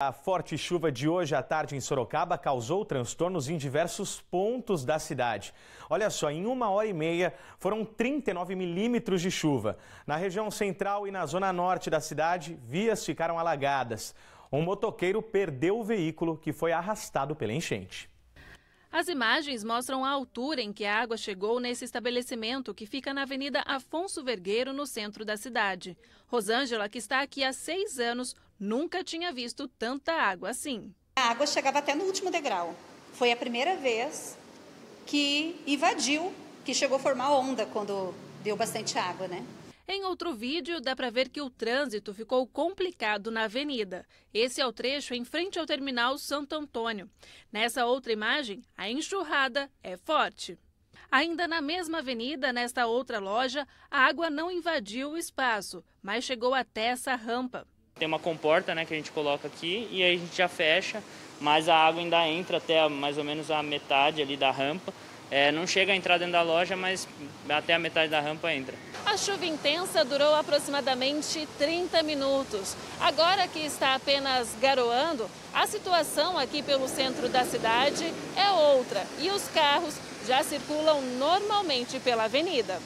A forte chuva de hoje à tarde em Sorocaba causou transtornos em diversos pontos da cidade. Olha só, em uma hora e meia foram 39 milímetros de chuva. Na região central e na zona norte da cidade, vias ficaram alagadas. Um motoqueiro perdeu o veículo que foi arrastado pela enchente. As imagens mostram a altura em que a água chegou nesse estabelecimento que fica na Avenida Afonso Vergueiro, no centro da cidade. Rosângela, que está aqui há seis anos, nunca tinha visto tanta água assim. A água chegava até no último degrau. Foi a primeira vez que invadiu, que chegou a formar onda quando deu bastante água, né? Em outro vídeo, dá para ver que o trânsito ficou complicado na avenida. Esse é o trecho em frente ao terminal Santo Antônio. Nessa outra imagem, a enxurrada é forte. Ainda na mesma avenida, nesta outra loja, a água não invadiu o espaço, mas chegou até essa rampa. Tem uma comporta né, que a gente coloca aqui e aí a gente já fecha, mas a água ainda entra até mais ou menos a metade ali da rampa. É, não chega a entrar dentro da loja, mas até a metade da rampa entra. A chuva intensa durou aproximadamente 30 minutos. Agora que está apenas garoando, a situação aqui pelo centro da cidade é outra e os carros já circulam normalmente pela avenida.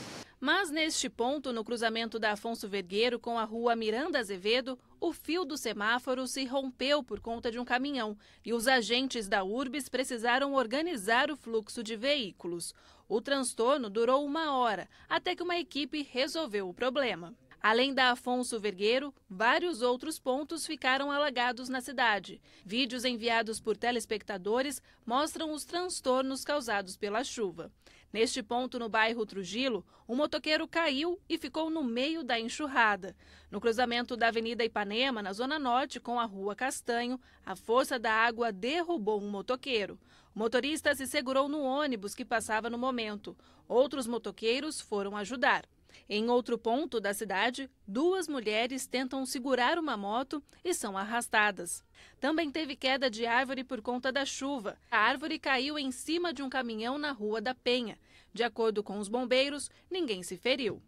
Mas neste ponto, no cruzamento da Afonso Vergueiro com a rua Miranda Azevedo, o fio do semáforo se rompeu por conta de um caminhão e os agentes da URBS precisaram organizar o fluxo de veículos. O transtorno durou uma hora, até que uma equipe resolveu o problema. Além da Afonso Vergueiro, vários outros pontos ficaram alagados na cidade. Vídeos enviados por telespectadores mostram os transtornos causados pela chuva. Neste ponto, no bairro Trujillo, um motoqueiro caiu e ficou no meio da enxurrada. No cruzamento da Avenida Ipanema, na Zona Norte, com a Rua Castanho, a força da água derrubou um motoqueiro. O motorista se segurou no ônibus que passava no momento. Outros motoqueiros foram ajudar. Em outro ponto da cidade, duas mulheres tentam segurar uma moto e são arrastadas. Também teve queda de árvore por conta da chuva. A árvore caiu em cima de um caminhão na Rua da Penha. De acordo com os bombeiros, ninguém se feriu.